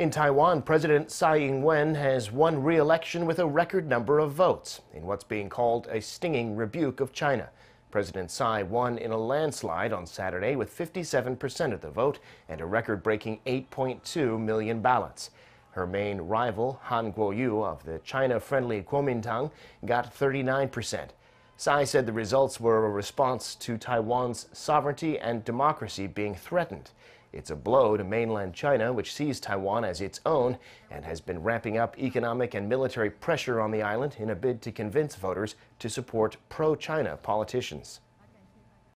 In Taiwan, President Tsai Ing-wen has won re-election with a record number of votes in what's being called a stinging rebuke of China. President Tsai won in a landslide on Saturday with 57% of the vote and a record-breaking 8.2 million ballots. Her main rival, Han Kuo-yu of the China-friendly Kuomintang, got 39 percent. Tsai said the results were a response to Taiwan's sovereignty and democracy being threatened. It's a blow to mainland China, which sees Taiwan as its own and has been ramping up economic and military pressure on the island in a bid to convince voters to support pro China politicians.